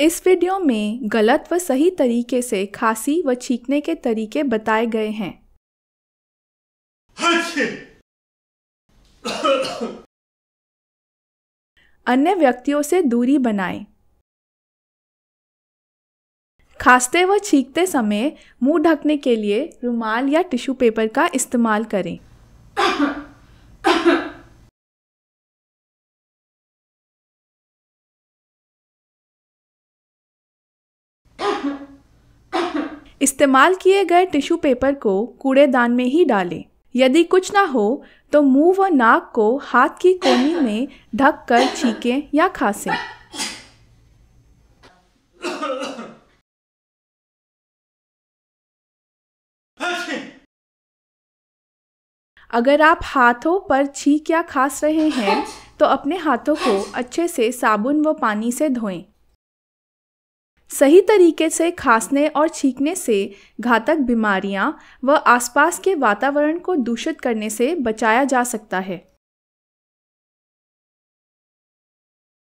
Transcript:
इस वीडियो में गलत व सही तरीके से खांसी व छींकने के तरीके बताए गए हैं अन्य व्यक्तियों से दूरी बनाएं। खांसते व छींकते समय मुंह ढकने के लिए रुमाल या टिश्यू पेपर का इस्तेमाल करें इस्तेमाल किए गए टिश्यू पेपर को कूड़ेदान में ही डालें यदि कुछ ना हो तो मुंह व नाक को हाथ की कोनी में ढक कर छीकें या खांसें अगर आप हाथों पर छींक या खास रहे हैं तो अपने हाथों को अच्छे से साबुन व पानी से धोएं सही तरीके से खांसने और छींकने से घातक बीमारियां व आसपास के वातावरण को दूषित करने से बचाया जा सकता है